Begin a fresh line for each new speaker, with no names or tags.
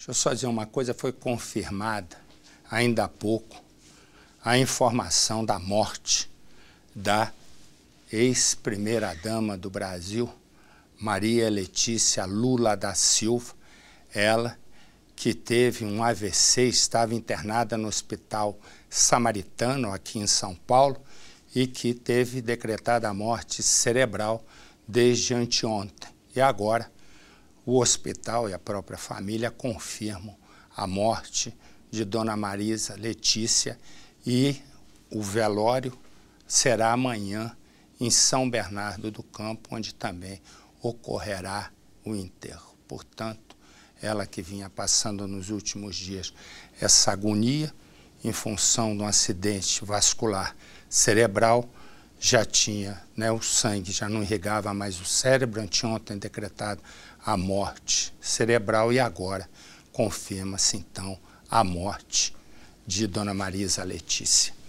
Deixa eu só dizer uma coisa, foi confirmada ainda há pouco a informação da morte da ex-primeira-dama do Brasil, Maria Letícia Lula da Silva, ela que teve um AVC, estava internada no Hospital Samaritano, aqui em São Paulo, e que teve decretada a morte cerebral desde anteontem. E agora o hospital e a própria família confirmam a morte de Dona Marisa Letícia e o velório será amanhã em São Bernardo do Campo, onde também ocorrerá o enterro. Portanto, ela que vinha passando nos últimos dias essa agonia em função de um acidente vascular cerebral já tinha, né, o sangue já não irrigava mais o cérebro, anteontem decretado a morte cerebral e agora confirma-se então a morte de Dona Marisa Letícia.